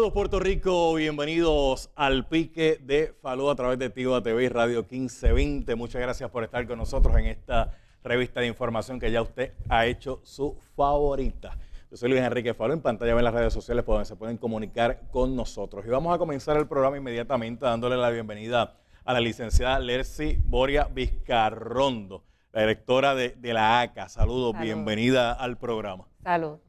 Saludos Puerto Rico, bienvenidos al pique de Falú a través de Tigo TV y Radio 1520. Muchas gracias por estar con nosotros en esta revista de información que ya usted ha hecho su favorita. Yo soy Luis Enrique Falú, en pantalla ven las redes sociales por donde se pueden comunicar con nosotros. Y vamos a comenzar el programa inmediatamente dándole la bienvenida a la licenciada Lercy Boria Vizcarrondo, la directora de, la ACA. Saludos, bienvenida al programa. Saludos.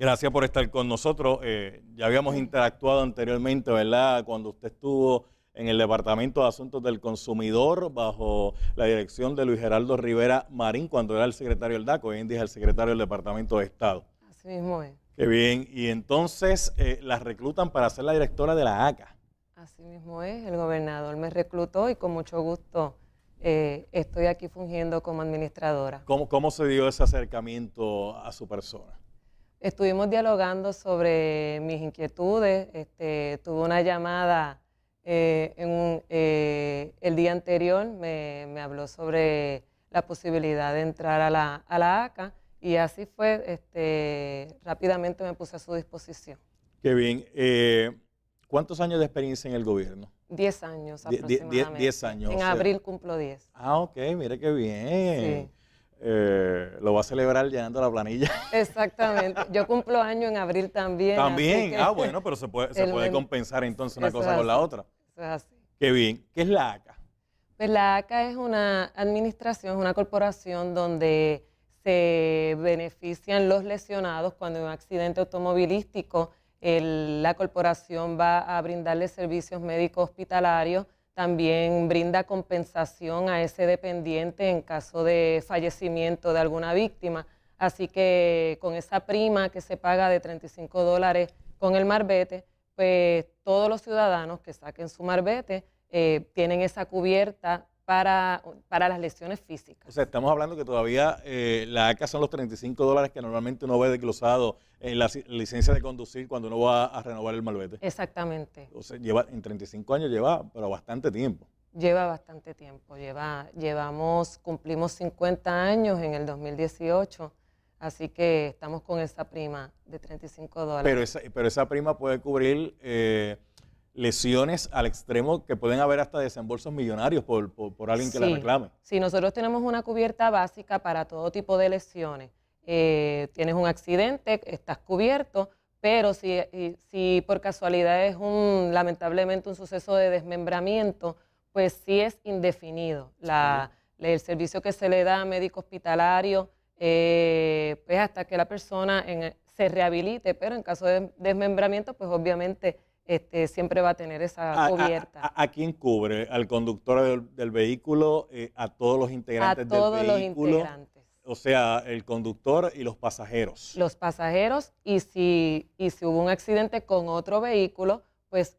Gracias por estar con nosotros. Eh, ya habíamos interactuado anteriormente, ¿verdad? Cuando usted estuvo en el Departamento de Asuntos del Consumidor bajo la dirección de Luis Geraldo Rivera Marín cuando era el secretario del DACO, hoy en día es el secretario del Departamento de Estado. Así mismo es. Qué bien. Y entonces eh, la reclutan para ser la directora de la ACA. Así mismo es. El gobernador me reclutó y con mucho gusto eh, estoy aquí fungiendo como administradora. ¿Cómo, ¿Cómo se dio ese acercamiento a su persona? Estuvimos dialogando sobre mis inquietudes, este, tuve una llamada eh, en eh, el día anterior, me, habló sobre la posibilidad de entrar a la, a la ACA y así fue, este, rápidamente me puse a su disposición. Qué bien. Eh, ¿Cuántos años de experiencia en el gobierno? Diez años aproximadamente. diez, años. En abril cumplo diez. Ah, ok, mire qué bien. Sí lo va a celebrar llenando la planilla. Exactamente. Yo cumplo año en abril también. También. Ah, bueno, pero se puede, se puede compensar entonces una cosa con la otra. Eso es así. Qué bien. ¿Qué es la ACA? Pues la ACA es una administración, es una corporación donde se benefician los lesionados cuando hay un accidente automovilístico la corporación va a brindarle servicios médicos hospitalarios también brinda compensación a ese dependiente en caso de fallecimiento de alguna víctima. Así que con esa prima que se paga de 35 dólares con el marbete, pues todos los ciudadanos que saquen su marbete eh, tienen esa cubierta para, para las lesiones físicas. O sea, estamos hablando que todavía eh, la ACA son los 35 dólares que normalmente uno ve desglosado en la licencia de conducir cuando uno va a renovar el malvete. Exactamente. O sea, lleva, en 35 años lleva, pero bastante tiempo. Lleva bastante tiempo, lleva, llevamos, cumplimos 50 años en el 2018, así que estamos con esa prima de 35 dólares. Pero esa, pero esa prima puede cubrir eh, lesiones al extremo que pueden haber hasta desembolsos millonarios por, por, alguien que la reclame. Sí, nosotros tenemos una cubierta básica para todo tipo de lesiones. Eh, tienes un accidente, estás cubierto, pero si, si por casualidad es un, lamentablemente, un suceso de desmembramiento, pues sí es indefinido. La, El servicio que se le da a médico hospitalario eh, pues hasta que la persona se rehabilite, pero en caso de desmembramiento, pues obviamente este, siempre va a tener esa cubierta. ¿A, quién cubre? ¿Al conductor del, vehículo? Eh, ¿A todos los integrantes a todos Los integrantes. O sea, el conductor y los pasajeros. Los pasajeros y si, y si hubo un accidente con otro vehículo, pues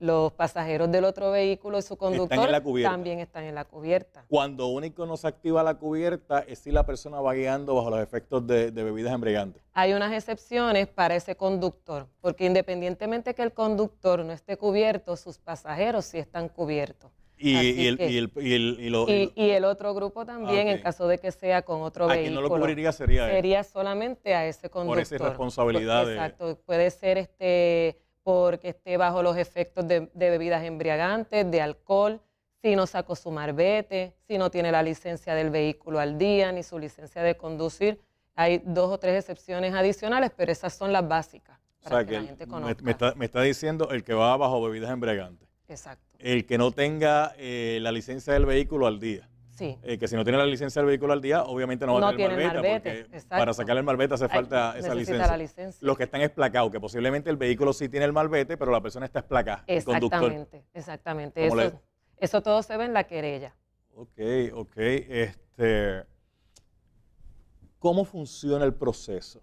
los pasajeros del otro vehículo y su conductor también están en la cubierta. Cuando único no se activa la cubierta es si la persona va guiando bajo los efectos de, bebidas embriagantes. Hay unas excepciones para ese conductor, porque independientemente que el conductor no esté cubierto, sus pasajeros sí están cubiertos. Y, el, otro grupo también, ah, en caso de que sea con otro vehículo. vehículo. no lo cubriría sería Sería solamente a ese conductor. Por esa responsabilidad. Exacto. Puede ser este porque esté bajo los efectos de, bebidas embriagantes, de alcohol, si no sacó su marbete, si no tiene la licencia del vehículo al día, ni su licencia de conducir. Hay dos o tres excepciones adicionales, pero esas son las básicas para que, la gente conozca. Me, está, diciendo el que va bajo bebidas embriagantes. Exacto. El que no tenga eh, la licencia del vehículo al día eh, que si no tiene la licencia del vehículo al día, obviamente no va a tener tiene malvete, porque para sacar el malvete hace falta esa licencia. La licencia. Los que están explacados, que posiblemente el vehículo sí tiene el malvete, pero la persona está explacada. Exactamente, exactamente. Eso, eso todo se ve en la querella. Ok, ok. Este, ¿Cómo funciona el proceso?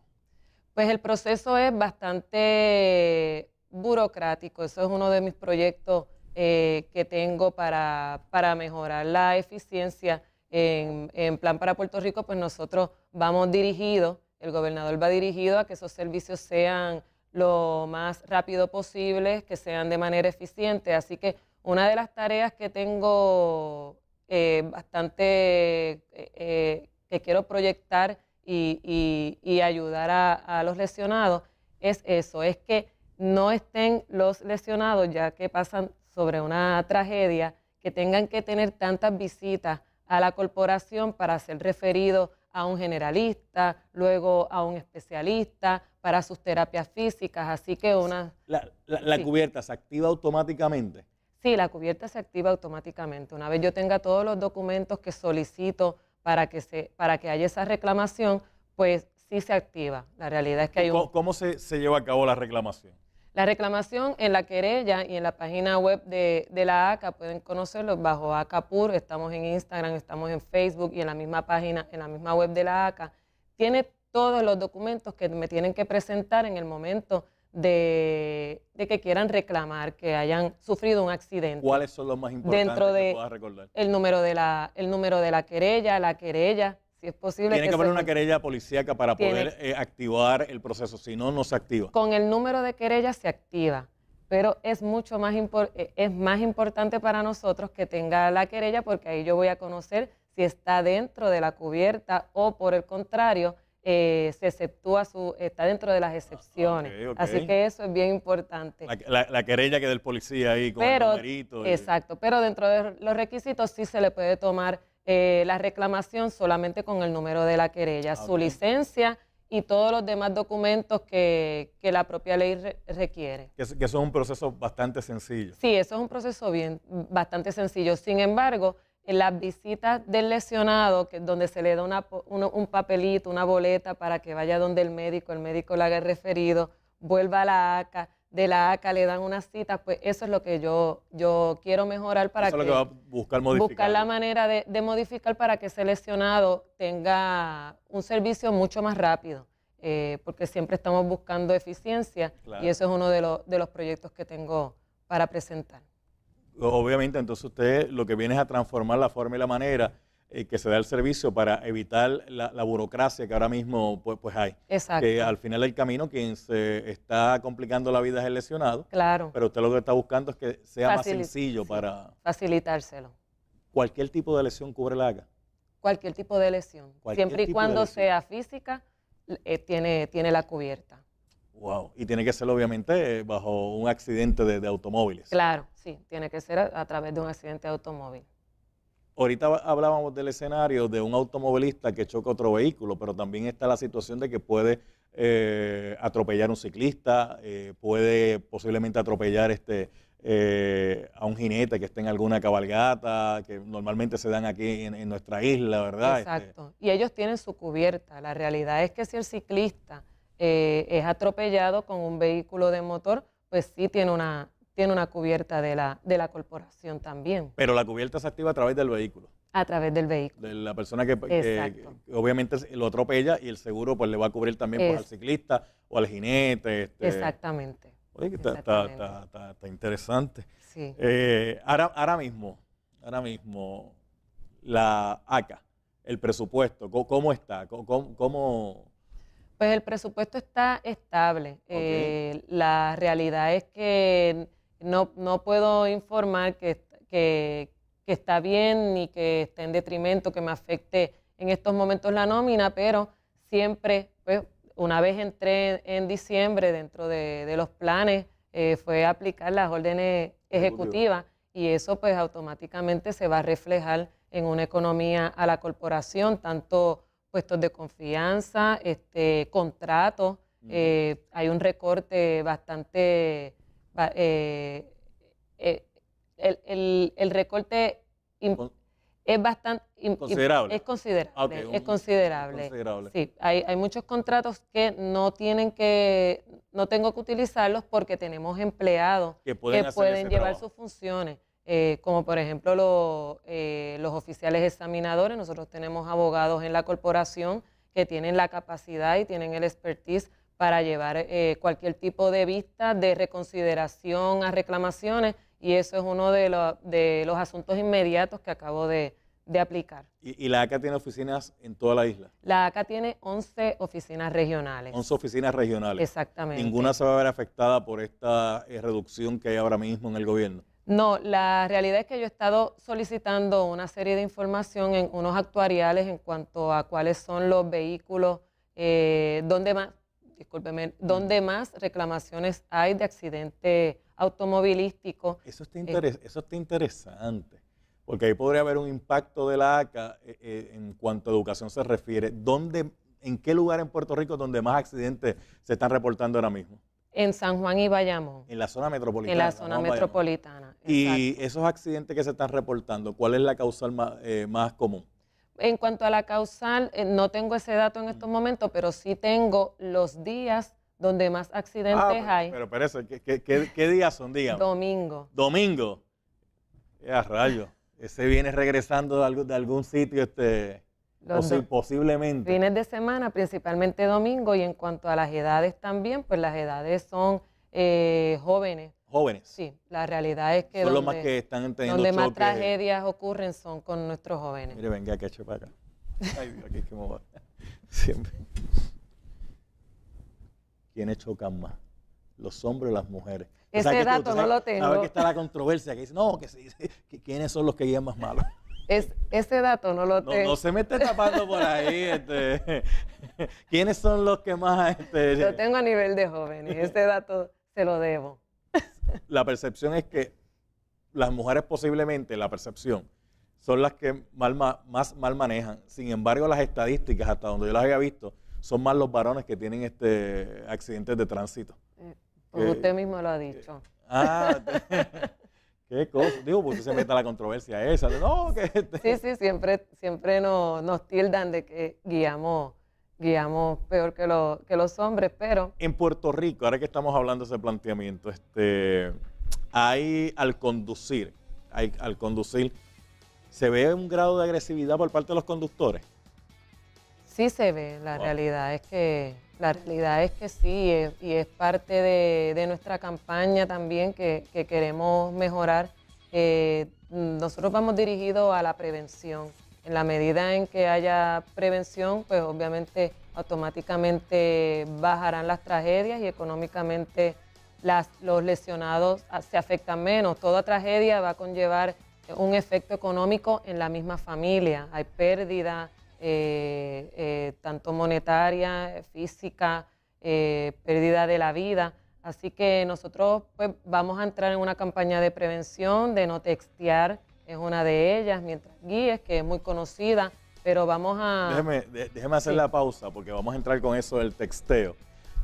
Pues el proceso es bastante burocrático. Eso es uno de mis proyectos eh, que tengo para, mejorar la eficiencia en, Plan para Puerto Rico, pues nosotros vamos dirigidos, el gobernador va dirigido a que esos servicios sean lo más rápido posible, que sean de manera eficiente. Así que una de las tareas que tengo eh, bastante, eh, que quiero proyectar y, ayudar a, a los lesionados, es eso, es que no estén los lesionados, ya que pasan sobre una tragedia, que tengan que tener tantas visitas a la corporación para ser referido a un generalista, luego a un especialista para sus terapias físicas. Así que una... La, la, cubierta se activa automáticamente. Sí, la cubierta se activa automáticamente. Una vez yo tenga todos los documentos que solicito para que, se, para que haya esa reclamación, pues sí se activa. La realidad es que hay un... ¿Cómo, se lleva a cabo la reclamación? La reclamación en la querella y en la página web de, la ACA pueden conocerlo bajo ACAPUR. Estamos en Instagram, estamos en Facebook y en la misma página, en la misma web de la ACA. Tiene todos los documentos que me tienen que presentar en el momento de, que quieran reclamar que hayan sufrido un accidente. ¿Cuáles son los más importantes Dentro de El número de la, el número de la querella, la querella, tiene que, haber una querella policíaca para poder eh, activar el proceso, si no, no se activa. Con el número de querella se activa, pero es mucho más, eh, es más importante para nosotros que tenga la querella porque ahí yo voy a conocer si está dentro de la cubierta o por el contrario, eh, se exceptúa su, está dentro de las excepciones. Ah, Así que eso es bien importante. La, querella que del policía ahí con el numerito. Exacto, pero dentro de los requisitos sí se le puede tomar eh, la reclamación solamente con el número de la querella, ah, su licencia y todos los demás documentos que, la propia ley requiere. Que, eso es un proceso bastante sencillo. Sí, eso es un proceso bien, bastante sencillo. Sin embargo, en las visitas del lesionado, que, donde se le da una, un, un, papelito, una boleta para que vaya donde el médico, el médico le haga el referido, vuelva a la ACA, de la ACA le dan unas citas, pues eso es lo que yo, yo quiero mejorar para que, es lo que va a buscar, modificar. buscar la manera de, modificar para que Seleccionado tenga un servicio mucho más rápido, eh, porque siempre estamos buscando eficiencia y eso es uno de, los de los proyectos que tengo para presentar. Obviamente, entonces usted lo que viene es a transformar la forma y la manera eh, que se da el servicio para evitar la, burocracia que ahora mismo pues, pues hay. Exacto. Que al final del camino quien se está complicando la vida es el lesionado. Claro. Pero usted lo que está buscando es que sea más sencillo para... Facilitárselo. ¿Cualquier tipo de lesión cubre la haga? Cualquier tipo de lesión. Siempre y cuando sea física, eh, tiene, tiene la cubierta. Wow, y tiene que ser obviamente eh, bajo un accidente de, automóviles. Claro, sí, tiene que ser a, a través de un accidente de automóvil. Ahorita hablábamos del escenario de un automovilista que choca otro vehículo, pero también está la situación de que puede eh, atropellar un ciclista, eh, puede posiblemente atropellar este, eh, a un jinete que esté en alguna cabalgata, que normalmente se dan aquí en, nuestra isla, ¿verdad? Este, Exacto. Y ellos tienen su cubierta. La realidad es que si el ciclista es atropellado con un vehículo de motor, pues sí tiene una, tiene una cubierta de la, de la corporación también. Pero la cubierta se activa a través del vehículo. A través del vehículo. De la persona que, obviamente lo atropella y el seguro pues le va a cubrir también pues, al ciclista o al jinete. Este. Exactamente. está, Está, interesante. Sí. Eh, ahora, ahora mismo, ahora mismo, la ACA, el presupuesto, ¿cómo, está? ¿Cómo, pues el presupuesto está estable. Eh, la realidad es que no, puedo informar que, está bien ni que esté en detrimento, que me afecte en estos momentos la nómina, pero siempre, pues, una vez entré en diciembre dentro de, los planes, eh, fue aplicar las órdenes ejecutivas y eso pues automáticamente se va a reflejar en una economía a la corporación, tanto puestos de confianza, este, contratos, eh, hay un recorte bastante eh, eh, el, el, el, recorte es bastante... Considerable. Es considerable. Ah, es considerable. hay, hay, muchos contratos que no tienen que, no tengo que utilizarlos porque tenemos empleados que pueden, llevar sus funciones. Eh, como por ejemplo los oficiales examinadores, nosotros tenemos abogados en la corporación que tienen la capacidad y tienen el expertise para llevar eh, cualquier tipo de vista de reconsideración a reclamaciones y eso es uno de, de los asuntos inmediatos que acabo de, aplicar. ¿Y, la ACA tiene oficinas en toda la isla? La ACA tiene 11 oficinas regionales. 11 oficinas regionales. Exactamente. ¿Ninguna se va a ver afectada por esta eh, reducción que hay ahora mismo en el gobierno? No, la realidad es que yo he estado solicitando una serie de información en unos actuariales en cuanto a cuáles son los vehículos, eh, dónde más discúlpeme, ¿dónde más reclamaciones hay de accidente automovilístico? Eso está, eh, eso está interesante, porque ahí podría haber un impacto de la ACA eh, eh, en cuanto a educación se refiere. ¿Dónde, ¿En qué lugar en Puerto Rico donde más accidentes se están reportando ahora mismo? En San Juan y Bayamón. En la zona metropolitana. En la zona metropolitana. Y esos accidentes que se están reportando, ¿cuál es la causal más común? en cuanto a la causal, eh, no tengo ese dato en estos mm. momentos, pero sí tengo los días donde más accidentes ah, hay. Pero, eso, ¿qué, días son, días? Domingo. Domingo. Ya, rayo. Ese viene regresando de algún, sitio, este, posi posiblemente. Fines de semana, principalmente domingo, y en cuanto a las edades también, pues las edades son eh, jóvenes jóvenes. Sí, la realidad es que. donde, más están Donde más tragedias ocurren son con nuestros jóvenes. Mire, venga, que para acá. Ay, Dios, aquí es que me voy. Siempre. ¿Quiénes chocan más? ¿Los hombres o las mujeres? Ese dato no lo tengo. ver que está la controversia que dice, no, que, sí. que quiénes son los que guían más malos. Es, ese dato no lo tengo. No, se me esté tapando por ahí. Este. ¿Quiénes son los que más.? Este, lo tengo a nivel de jóvenes. Ese dato se lo debo la percepción es que las mujeres posiblemente, la percepción, son las que mal, más mal manejan. Sin embargo, las estadísticas, hasta donde yo las había visto, son más los varones que tienen este accidentes de tránsito. Eh, pues usted mismo lo ha dicho. Eh, ah, qué cosa. Digo, pues usted se mete a la controversia esa. No, que Sí, sí, siempre, siempre nos, nos tildan de que guiamos guiamos peor que, que los hombres, pero... En Puerto Rico, ahora que estamos hablando de ese planteamiento, este, hay al conducir, al conducir, ¿se ve un grado de agresividad por parte de los conductores? Sí se ve, la realidad es que la realidad es que sí, y es parte de, nuestra campaña también que, queremos mejorar. Eh, nosotros vamos dirigidos a la prevención. En la medida en que haya prevención, pues obviamente automáticamente bajarán las tragedias y económicamente los lesionados se afectan menos. Toda tragedia va a conllevar un efecto económico en la misma familia. Hay pérdida, eh, eh, tanto monetaria, física, eh, pérdida de la vida. Así que nosotros pues, vamos a entrar en una campaña de prevención, de no textear, es una de ellas, mientras Guíes, que es muy conocida, pero vamos a... Déjeme, déjeme hacer la pausa porque vamos a entrar con eso del texteo,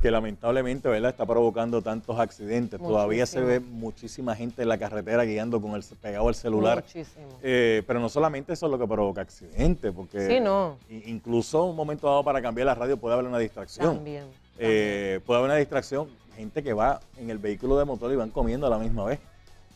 que lamentablemente ¿verdad? está provocando tantos accidentes. Todavía se ve muchísima gente en la carretera guiando con el pegado al celular. Eh, pero no solamente eso es lo que provoca accidentes, porque no. incluso un momento dado para cambiar la radio puede haber una distracción. Eh, también. puede haber una distracción, gente que va en el vehículo de motor y van comiendo a la misma vez.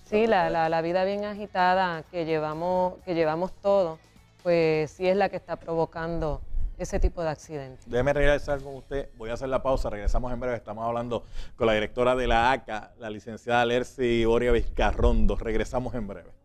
Sí, la, la, vida bien agitada que llevamos, que llevamos todo, pues sí es la que está provocando ese tipo de accidentes. Déjeme regresar con usted, voy a hacer la pausa, regresamos en breve, estamos hablando con la directora de la ACA, la licenciada Lercy Boria Vizcarrondo, regresamos en breve.